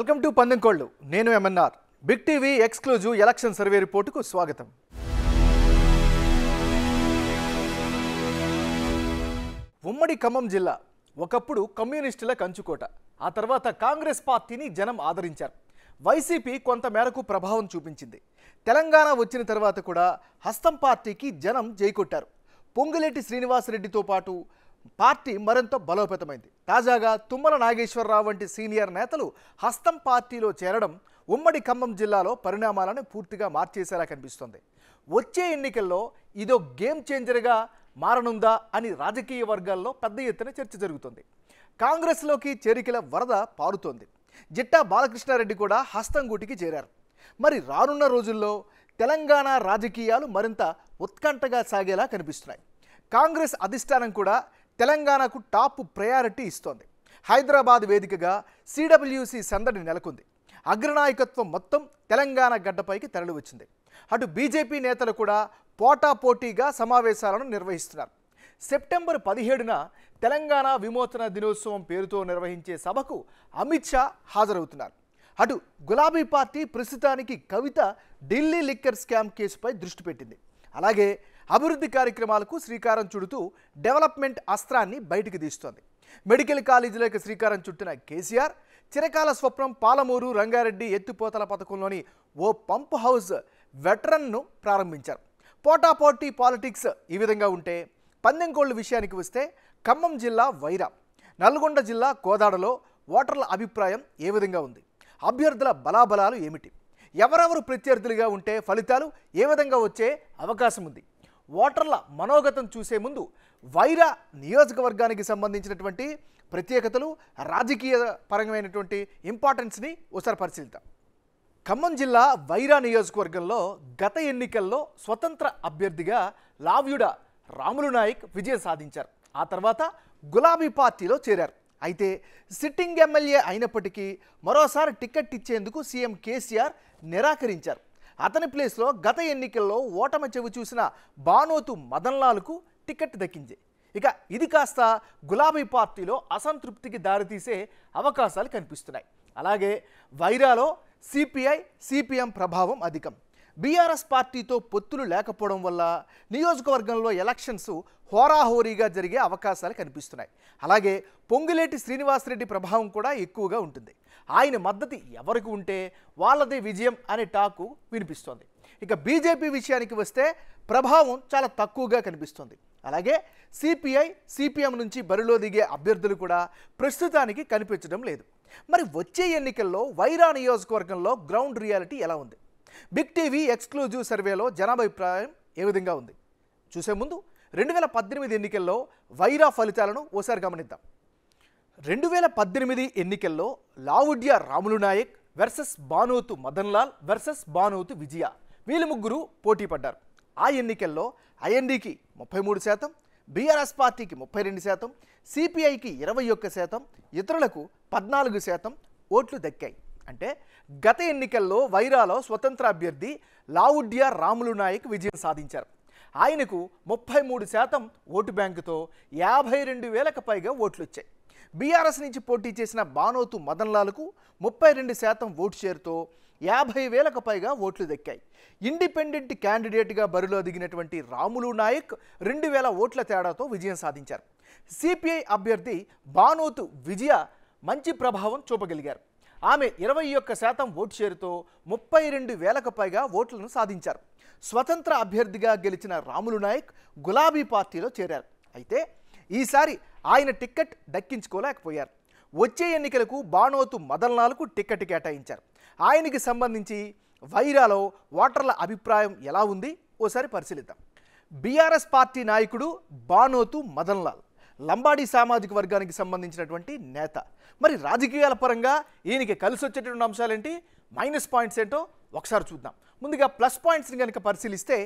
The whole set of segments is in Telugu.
వెల్కమ్ టు పందెంకోళ్ళు నేను M N R big TV exclusive election survey రిపోర్టుకు స్వాగతం ఉమ్మడి ఖమ్మం జిల్లా ఒకప్పుడు కమ్యూనిస్టుల కంచుకోట ఆ తర్వాత కాంగ్రెస్ పార్టీని జనం ఆదరించారు వైసీపీ కొంత మేరకు ప్రభావం చూపించింది తెలంగాణ వచ్చిన తర్వాత కూడా హస్తం పార్టీకి జనం జైకొట్టారు పొంగులేటి శ్రీనివాసరెడ్డితో పాటు పార్టీ మరింత బలోపేతమైంది తాజాగా తుమ్మల నాగేశ్వరరావు వంటి సీనియర్ నేతలు హస్తం పార్టీలో చేరడం ఉమ్మడి ఖమ్మం జిల్లాలో పరిణామాలను పూర్తిగా మార్చేసేలా కనిపిస్తోంది వచ్చే ఎన్నికల్లో ఇదో గేమ్ చేంజర్గా మారనుందా అని రాజకీయ వర్గాల్లో పెద్ద ఎత్తున చర్చ జరుగుతుంది కాంగ్రెస్లోకి చేరికల వరద పారుతోంది జిట్టా బాలకృష్ణారెడ్డి కూడా హస్తంగూటికి చేరారు మరి రానున్న రోజుల్లో తెలంగాణ రాజకీయాలు మరింత ఉత్కంఠగా సాగేలా కనిపిస్తున్నాయి కాంగ్రెస్ అధిష్టానం కూడా తెలంగాణకు టాప్ ప్రయారిటీ ఇస్తోంది హైదరాబాద్ వేదికగా సిడబ్ల్యూసి సందడి నెలకొంది అగ్రనాయకత్వం మొత్తం తెలంగాణ గడ్డపైకి తరలివచ్చింది అటు బీజేపీ నేతలు కూడా పోటాపోటీగా సమావేశాలను నిర్వహిస్తున్నారు సెప్టెంబర్ పదిహేడున తెలంగాణ విమోచన దినోత్సవం పేరుతో నిర్వహించే సభకు అమిత్ షా హాజరవుతున్నారు అటు గులాబీ పార్టీ ప్రస్తుతానికి కవిత ఢిల్లీ లిక్కర్ స్కామ్ కేసుపై దృష్టి పెట్టింది అలాగే అభివృద్ధి కార్యక్రమాలకు శ్రీకారం చుడుతూ డెవలప్మెంట్ అస్త్రాన్ని బయటికి తీస్తోంది మెడికల్ కాలేజీలకు శ్రీకారం చుట్టిన కేసీఆర్ చిరకాల స్వప్నం పాలమూరు రంగారెడ్డి ఎత్తిపోతల పథకంలోని ఓ పంప్ హౌస్ వెటరన్ను ప్రారంభించారు పోటాపోటీ పాలిటిక్స్ ఈ విధంగా ఉంటే పందెంకోళ్ళు విషయానికి వస్తే ఖమ్మం జిల్లా వైరా నల్గొండ జిల్లా కోదాడలో ఓటర్ల అభిప్రాయం ఏ విధంగా ఉంది అభ్యర్థుల బలాబలాలు ఏమిటి ఎవరెవరు ప్రత్యర్థులుగా ఉంటే ఫలితాలు ఏ విధంగా వచ్చే అవకాశం ఉంది ఓటర్ల మనోగతం చూసే ముందు వైరా నియోజకవర్గానికి సంబంధించినటువంటి ప్రత్యేకతలు రాజకీయ పరమైనటువంటి ఇంపార్టెన్స్ని ఒకసారి పరిశీలిద్దాం ఖమ్మం జిల్లా వైరా నియోజకవర్గంలో గత ఎన్నికల్లో స్వతంత్ర అభ్యర్థిగా లావ్యుడ రాములు నాయక్ విజయం సాధించారు ఆ తర్వాత గులాబీ పార్టీలో చేరారు అయితే సిట్టింగ్ ఎమ్మెల్యే అయినప్పటికీ మరోసారి టికెట్ ఇచ్చేందుకు సీఎం కేసీఆర్ నిరాకరించారు అతని ప్లేస్లో గత ఎన్నికల్లో ఓటమి చెవి చూసిన బానోతు మదన్లాల్కు టికెట్ దక్కింది ఇక ఇది కాస్త గులాబీ పార్టీలో అసంతృప్తికి దారితీసే అవకాశాలు కనిపిస్తున్నాయి అలాగే వైరాలో సిపిఐ సిపిఎం ప్రభావం అధికం బీఆర్ఎస్ పార్టీతో పొత్తులు లేకపోవడం వల్ల నియోజకవర్గంలో ఎలక్షన్స్ హోరాహోరీగా జరిగే అవకాశాలు కనిపిస్తున్నాయి అలాగే పొంగులేటి శ్రీనివాసరెడ్డి ప్రభావం కూడా ఎక్కువగా ఉంటుంది ఆయన మద్దతు ఎవరికి ఉంటే వాళ్ళదే విజయం అనే టాకు వినిపిస్తోంది ఇక బీజేపీ విషయానికి వస్తే ప్రభావం చాలా తక్కువగా కనిపిస్తుంది అలాగే సిపిఐ సిపిఎం నుంచి బరిలో దిగే అభ్యర్థులు కూడా ప్రస్తుతానికి కనిపించడం లేదు మరి వచ్చే ఎన్నికల్లో వైరా నియోజకవర్గంలో గ్రౌండ్ రియాలిటీ ఎలా ఉంది బిగ్ టీవీ ఎక్స్క్లూజివ్ సర్వేలో జనాభిప్రాయం ఏ విధంగా ఉంది చూసే ముందు రెండు వేల పద్దెనిమిది ఎన్నికల్లో వైరా ఫలితాలను ఓసారి గమనిద్దాం రెండు వేల పద్దెనిమిది ఎన్నికల్లో లావుడ్య రాములు నాయక్ వెర్సెస్ బానోతు మదన్లాల్ వర్సెస్ బానోతు విజయ వీళ్ళు ముగ్గురు పోటీ పడ్డారు ఆ ఎన్నికల్లో ఐఎన్డికి ముప్పై మూడు శాతం బీఆర్ఎస్ పార్టీకి ముప్పై రెండు శాతం సిపిఐకి ఇరవై ఒక్క శాతం ఇతరులకు పద్నాలుగు శాతం ఓట్లు దక్కాయి అంటే గత ఎన్నికల్లో వైరాలో స్వతంత్ర అభ్యర్థి లావుడ్య రాములు నాయక్ విజయం సాధించారు ఆయనకు ముప్పై మూడు శాతం ఓటు బ్యాంకుతో యాభై రెండు వేలకు పైగా ఓట్లు వచ్చాయి బీఆర్ఎస్ నుంచి పోటీ చేసిన బానోతు మదన్లాల్కు ముప్పై రెండు శాతం ఓటు షేర్తో యాభై వేలకు పైగా ఓట్లు దక్కాయి ఇండిపెండెంట్ క్యాండిడేట్గా బరిలో దిగినటువంటి రాములు నాయక్ రెండు వేల ఓట్ల తేడాతో విజయం సాధించారు సిపిఐ అభ్యర్థి బానోతు విజయ మంచి ప్రభావం చూపగలిగారు ఆమె ఇరవై ఒక్క శాతం ఓటు షేరుతో ముప్పై రెండు వేలకు పైగా ఓట్లను సాధించారు స్వతంత్ర అభ్యర్థిగా గెలిచిన రాములు నాయక్ గులాబీ పార్టీలో చేరారు అయితే ఈసారి ఆయన టిక్కెట్ దక్కించుకోలేకపోయారు వచ్చే ఎన్నికలకు బాణోతు మదల్నాలకు టిక్కెట్ కేటాయించారు ఆయనకి సంబంధించి వైరాలో ఓటర్ల అభిప్రాయం ఎలా ఉంది ఓసారి పరిశీలిద్దాం బీఆర్ఎస్ పార్టీ నాయకుడు బానోతు మదన్లాల్ లంబాడీ సామాజిక వర్గానికి సంబంధించినటువంటి నేత మరి రాజకీయాల పరంగా ఈయనకి కలిసి వచ్చేటటువంటి అంశాలేంటి మైనస్ పాయింట్స్ ఏంటో ఒకసారి చూద్దాం ముందుగా ప్లస్ పాయింట్స్ని కనుక పరిశీలిస్తే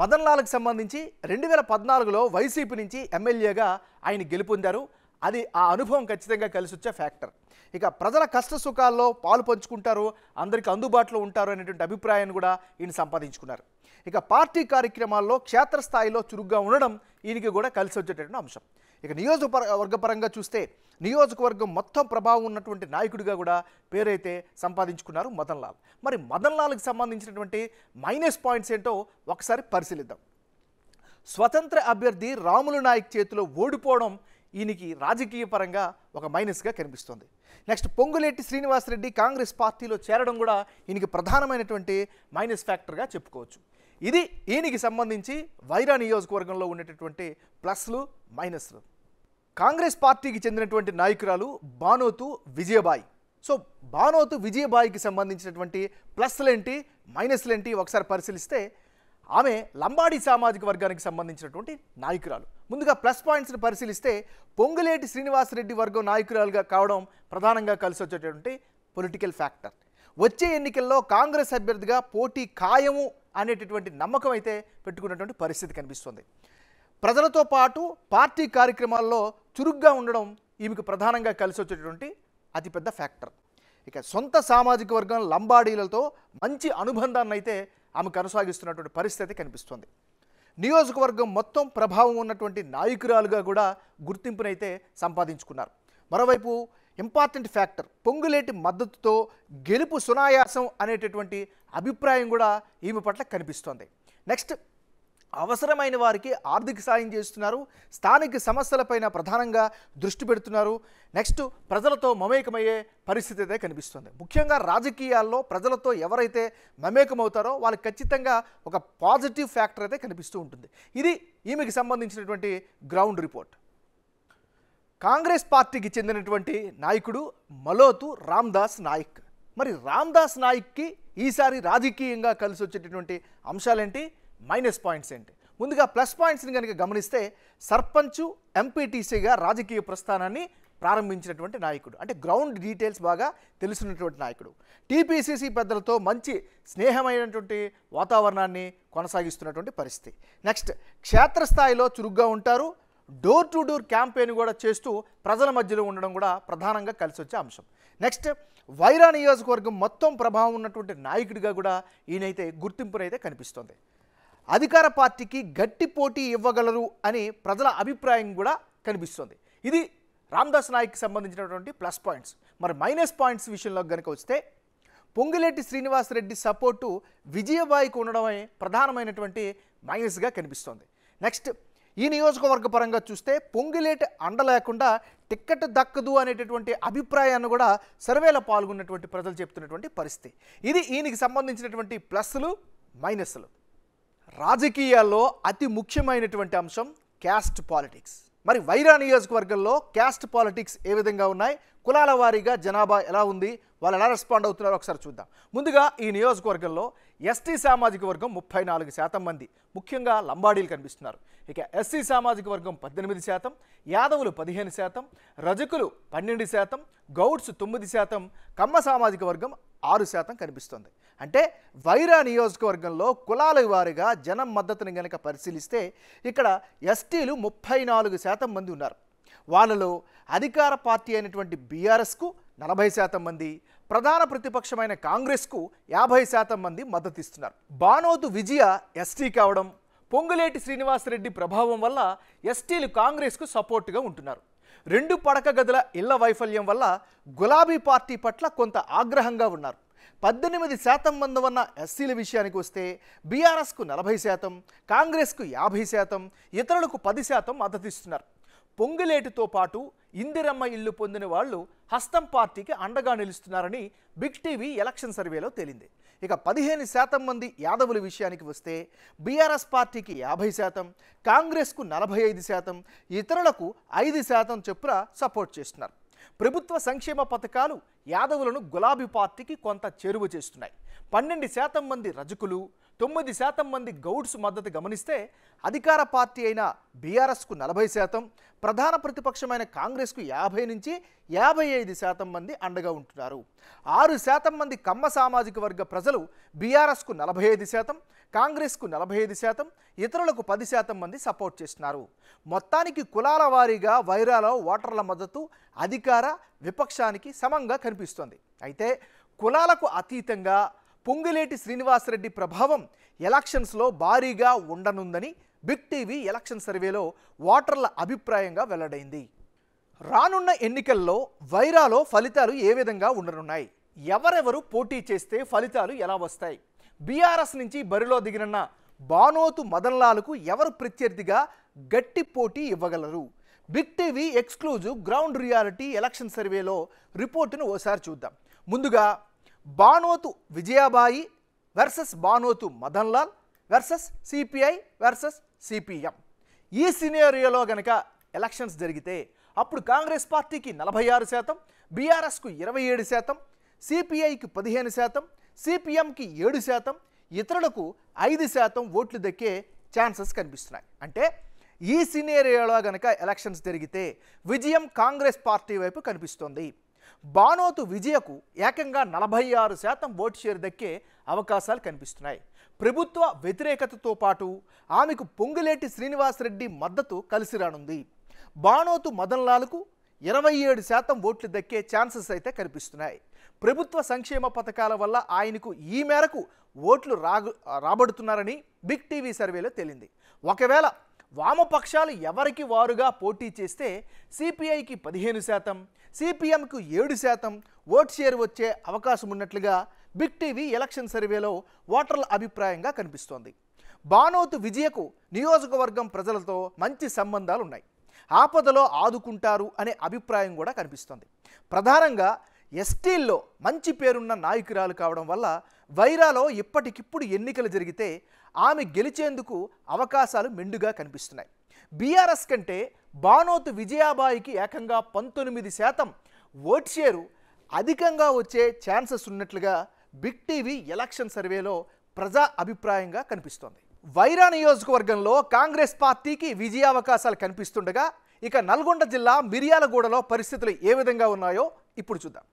మదన్లాల్కి సంబంధించి రెండు వేల పద్నాలుగులో వైసీపీ నుంచి ఎమ్మెల్యేగా ఆయన గెలుపొందారు అది ఆ అనుభవం ఖచ్చితంగా కలిసి వచ్చే ఫ్యాక్టర్ ఇక ప్రజల కష్ట సుఖాల్లో పాలు పంచుకుంటారు అందరికీ అందుబాటులో ఉంటారు అనేటువంటి అభిప్రాయాన్ని కూడా ఈయన సంపాదించుకున్నారు ఇక పార్టీ కార్యక్రమాల్లో క్షేత్రస్థాయిలో చురుగ్గా ఉండడం ఈయనకి కూడా కలిసి వచ్చేటటువంటి అంశం ఇక నియోజకవర్గ పరంగా చూస్తే నియోజకవర్గం మొత్తం ప్రభావం ఉన్నటువంటి నాయకుడిగా కూడా పేరైతే సంపాదించుకున్నారు మదన్ లాల్ మరి మదన్ లాల్కి సంబంధించినటువంటి మైనస్ పాయింట్స్ ఏంటో ఒకసారి పరిశీలిద్దాం స్వతంత్ర అభ్యర్థి రాములు నాయక్ చేతిలో ఓడిపోవడం ఈయనకి రాజకీయ పరంగా ఒక మైనస్గా కనిపిస్తుంది నెక్స్ట్ పొంగులేటి శ్రీనివాసరెడ్డి కాంగ్రెస్ పార్టీలో చేరడం కూడా ఈయనకి ప్రధానమైనటువంటి మైనస్ ఫ్యాక్టర్గా చెప్పుకోవచ్చు ఇది ఈయనకి సంబంధించి వైరా నియోజకవర్గంలో ఉండేటటువంటి ప్లస్లు మైనస్లు కాంగ్రెస్ పార్టీకి చెందినటువంటి నాయకురాలు బానోతు విజయబాయి సో బానోతు విజయబాయికి సంబంధించినటువంటి ప్లస్లేంటి మైనస్లేంటి ఒకసారి పరిశీలిస్తే ఆమె లంబాడీ సామాజిక వర్గానికి సంబంధించినటువంటి నాయకురాలు ముందుగా ప్లస్ పాయింట్స్ని పరిశీలిస్తే పొంగులేటి శ్రీనివాసరెడ్డి వర్గం నాయకురాలుగా కావడం ప్రధానంగా కలిసి వచ్చేటటువంటి పొలిటికల్ ఫ్యాక్టర్ వచ్చే ఎన్నికల్లో కాంగ్రెస్ అభ్యర్థిగా పోటీ ఖాయము అనేటటువంటి నమ్మకం అయితే పెట్టుకున్నటువంటి పరిస్థితి కనిపిస్తుంది ప్రజలతో పాటు పార్టీ కార్యక్రమాల్లో చురుగ్గా ఉండడం ఈమెకు ప్రధానంగా కలిసి వచ్చేటువంటి అతిపెద్ద ఫ్యాక్టర్ ఇక సొంత సామాజిక వర్గం లంబాడీలతో మంచి అనుబంధాన్ని అయితే ఆమె కొనసాగిస్తున్నటువంటి పరిస్థితి కనిపిస్తుంది నియోజకవర్గం మొత్తం ప్రభావం ఉన్నటువంటి నాయకురాలుగా కూడా గుర్తింపునైతే సంపాదించుకున్నారు మరోవైపు ఇంపార్టెంట్ ఫ్యాక్టర్ పొంగులేటి మద్దతుతో గెలుపు సునాయాసం అనేటటువంటి అభిప్రాయం కూడా ఈమె పట్ల కనిపిస్తోంది నెక్స్ట్ అవసరమైన వారికి ఆర్థిక సాయం చేస్తున్నారు స్థానిక సమస్యలపైన ప్రధానంగా దృష్టి పెడుతున్నారు నెక్స్ట్ ప్రజలతో మమేకమయ్యే పరిస్థితి అయితే కనిపిస్తుంది ముఖ్యంగా రాజకీయాల్లో ప్రజలతో ఎవరైతే మమేకమవుతారో వాళ్ళు ఖచ్చితంగా ఒక పాజిటివ్ ఫ్యాక్టర్ అయితే కనిపిస్తూ ఉంటుంది ఇది ఈమెకి సంబంధించినటువంటి గ్రౌండ్ రిపోర్ట్ కాంగ్రెస్ పార్టీకి చెందినటువంటి నాయకుడు మలోతు రామ్దాస్ నాయక్ మరి రామ్దాస్ నాయక్కి ఈసారి రాజకీయంగా కలిసి వచ్చేటటువంటి అంశాలేంటి మైనస్ పాయింట్స్ ఏంటి ముందుగా ప్లస్ పాయింట్స్ని కనుక గమనిస్తే సర్పంచు ఎంపీటీసీగా రాజకీయ ప్రస్థానాన్ని ప్రారంభించినటువంటి నాయకుడు అంటే గ్రౌండ్ డీటెయిల్స్ బాగా తెలుసున్నటువంటి నాయకుడు టీపీసీసీ పెద్దలతో మంచి స్నేహమైనటువంటి వాతావరణాన్ని కొనసాగిస్తున్నటువంటి పరిస్థితి నెక్స్ట్ క్షేత్రస్థాయిలో చురుగ్గా ఉంటారు డోర్ టు డోర్ క్యాంపెయిన్ కూడా చేస్తూ ప్రజల మధ్యలో ఉండడం కూడా ప్రధానంగా కలిసి వచ్చే అంశం నెక్స్ట్ వైరా నియోజకవర్గం మొత్తం ప్రభావం ఉన్నటువంటి నాయకుడిగా కూడా ఈయనైతే గుర్తింపునైతే కనిపిస్తోంది అధికార పార్టీకి గట్టి పోటీ ఇవ్వగలరు అని ప్రజల అభిప్రాయం కూడా కనిపిస్తోంది ఇది రామ్దాస్ నాయక్కి సంబంధించినటువంటి ప్లస్ పాయింట్స్ మరి మైనస్ పాయింట్స్ విషయంలో కనుక వస్తే పొంగిలేటి శ్రీనివాసరెడ్డి సపోర్టు విజయబాయికి ఉండడమే ప్రధానమైనటువంటి మైనస్గా కనిపిస్తోంది నెక్స్ట్ ఈ నియోజకవర్గ పరంగా చూస్తే పొంగిలేటి అండ లేకుండా టిక్కెట్ దక్కదు అనేటటువంటి అభిప్రాయాన్ని కూడా సర్వేలో పాల్గొన్నటువంటి ప్రజలు చెప్తున్నటువంటి పరిస్థితి ఇది ఈయనకి సంబంధించినటువంటి ప్లస్లు మైనస్లు రాజకీయాల్లో అతి ముఖ్యమైనటువంటి అంశం క్యాస్ట్ పాలిటిక్స్ మరి వైరా నియోజకవర్గంలో క్యాస్ట్ పాలిటిక్స్ ఏ విధంగా ఉన్నాయి కులాల వారీగా జనాభా ఎలా ఉంది వాళ్ళు ఎలా రెస్పాండ్ అవుతున్నారో ఒకసారి చూద్దాం ముందుగా ఈ నియోజకవర్గంలో ఎస్టీ సామాజిక వర్గం ముప్పై నాలుగు శాతం మంది ముఖ్యంగా లంబాడీలు కనిపిస్తున్నారు ఇక ఎస్సీ సామాజిక వర్గం పద్దెనిమిది శాతం యాదవులు పదిహేను శాతం రజకులు పన్నెండు శాతం గౌడ్స్ తొమ్మిది శాతం కమ్మ సామాజిక వర్గం ఆరు శాతం కనిపిస్తుంది అంటే వైరా నియోజకవర్గంలో కులాల వారిగా జనం మద్దతుని గనక పరిశీలిస్తే ఇక్కడ ఎస్టీలు ముప్పై నాలుగు శాతం మంది ఉన్నారు వాళ్ళలో అధికార పార్టీ అయినటువంటి బీఆర్ఎస్కు నలభై శాతం మంది ప్రధాన ప్రతిపక్షమైన కాంగ్రెస్కు యాభై శాతం మంది మద్దతు ఇస్తున్నారు బానోతు విజయ ఎస్టీ కావడం పొంగులేటి శ్రీనివాసరెడ్డి ప్రభావం వల్ల ఎస్టీలు కాంగ్రెస్కు సపోర్టుగా ఉంటున్నారు రెండు పడక గదుల ఇళ్ల వైఫల్యం వల్ల గులాబీ పార్టీ పట్ల కొంత ఆగ్రహంగా ఉన్నారు పద్దెనిమిది శాతం మంది ఉన్న ఎస్సీల విషయానికి వస్తే బీఆర్ఎస్కు నలభై శాతం కాంగ్రెస్కు యాభై శాతం ఇతరులకు పది శాతం మద్దతిస్తున్నారు పొంగులేటితో పాటు ఇందిరమ్మ ఇల్లు పొందిన వాళ్ళు హస్తం పార్టీకి అండగా నిలుస్తున్నారని బిగ్ టీవీ ఎలక్షన్ సర్వేలో తేలింది ఇక పదిహేను శాతం మంది యాదవుల విషయానికి వస్తే బీఆర్ఎస్ పార్టీకి యాభై శాతం కాంగ్రెస్కు నలభై ఐదు శాతం ఇతరులకు ఐదు శాతం చొప్పున సపోర్ట్ చేస్తున్నారు ప్రభుత్వ సంక్షేమ పథకాలు యాదవులను గులాబీ పార్టీకి కొంత చేరువ చేస్తున్నాయి పన్నెండు శాతం మంది రజకులు తొమ్మిది శాతం మంది గౌడ్స్ మద్దతు గమనిస్తే అధికార పార్టీ అయిన బీఆర్ఎస్కు నలభై శాతం ప్రధాన ప్రతిపక్షమైన కాంగ్రెస్కు యాభై నుంచి యాభై ఐదు శాతం మంది అండగా ఉంటున్నారు ఆరు శాతం మంది కమ్మ సామాజిక వర్గ ప్రజలు బీఆర్ఎస్కు నలభై ఐదు శాతం కాంగ్రెస్కు నలభై ఐదు శాతం ఇతరులకు పది శాతం మంది సపోర్ట్ చేస్తున్నారు మొత్తానికి కులాల వారీగా వైరాలో ఓటర్ల మద్దతు అధికార విపక్షానికి సమంగా కనిపిస్తోంది అయితే కులాలకు అతీతంగా పొంగులేటి శ్రీనివాసరెడ్డి ప్రభావం ఎలక్షన్స్లో భారీగా ఉండనుందని బిగ్ టీవీ ఎలక్షన్ సర్వేలో ఓటర్ల అభిప్రాయంగా వెల్లడైంది రానున్న ఎన్నికల్లో వైరాలో ఫలితాలు ఏ విధంగా ఉండనున్నాయి ఎవరెవరు పోటీ చేస్తే ఫలితాలు ఎలా వస్తాయి బీఆర్ఎస్ నుంచి బరిలో దిగిన బానోతు మదన్లాల్కు ఎవరు ప్రత్యర్థిగా గట్టి పోటీ ఇవ్వగలరు big TV exclusive ground reality election సర్వేలో రిపోర్టును ఓసారి చూద్దాం ముందుగా Banothu Vijayabai versus Banothu Madanlal versus CPI versus CPM ఈ సినేరియోలో గనక ఎలక్షన్స్ జరిగితే అప్పుడు కాంగ్రెస్ పార్టీకి నలభై ఆరు శాతం బీఆర్ఎస్కు ఇరవై ఏడు శాతం సిపిఐకి పదిహేను శాతం సిపిఎంకి ఏడు శాతం ఇతరులకు ఐదు శాతం ఓట్లు దక్కే ఛాన్సెస్ కనిపిస్తున్నాయి అంటే ఈ సినేరియోలో గనక ఎలక్షన్స్ జరిగితే విజయం కాంగ్రెస్ పార్టీ వైపు కనిపిస్తోంది బానోతు విజయకు ఏకంగా నలభై ఆరు శాతం ఓటు షేర్ దక్కే అవకాశాలు కనిపిస్తున్నాయి ప్రభుత్వ వ్యతిరేకతతో పాటు ఆమెకు పొంగులేటి శ్రీనివాసరెడ్డి మద్దతు కలిసి రానుంది బానోతు మదన్లాల్కు ఇరవై ఏడు శాతం ఓట్లు దక్కే ఛాన్సెస్ అయితే కనిపిస్తున్నాయి ప్రభుత్వ సంక్షేమ పథకాల వల్ల ఆయనకు ఈ మేరకు ఓట్లు రాబడుతున్నారని బిగ్ టీవీ సర్వేలో తేలింది ఒకవేళ వామపక్షాలు ఎవరికి వారుగా పోటీ చేస్తే సిపిఐకి పదిహేను శాతం సిపిఎంకు ఏడు శాతం ఓట్ షేర్ వచ్చే అవకాశం ఉన్నట్లుగా బిగ్ టీవీ ఎలక్షన్ సర్వేలో ఓటర్ల అభిప్రాయంగా కనిపిస్తోంది బానోతు విజయకు నియోజకవర్గం ప్రజలతో మంచి సంబంధాలు ఉన్నాయి ఆపదలో ఆదుకుంటారు అనే అభిప్రాయం కూడా కనిపిస్తోంది ప్రధానంగా ఎస్టీల్లో మంచి పేరున్న నాయకురాలు కావడం వల్ల వైరాలో ఇప్పటికిప్పుడు ఎన్నికలు జరిగితే ఆమె గెలిచేందుకు అవకాశాలు మెండుగా కనిపిస్తున్నాయి బీఆర్ఎస్ కంటే బానోతు విజయాబాయికి ఏకంగా పంతొమ్మిది శాతం ఓట్ షేరు అధికంగా వచ్చే ఛాన్సెస్ ఉన్నట్లుగా బిగ్ టీవీ ఎలక్షన్ సర్వేలో ప్రజా అభిప్రాయంగా కనిపిస్తోంది వైరా నియోజకవర్గంలో కాంగ్రెస్ పార్టీకి విజయావకాశాలు కనిపిస్తుండగా ఇక నల్గొండ జిల్లా మిర్యాలగూడలో పరిస్థితులు ఏ విధంగా ఉన్నాయో ఇప్పుడు చూద్దాం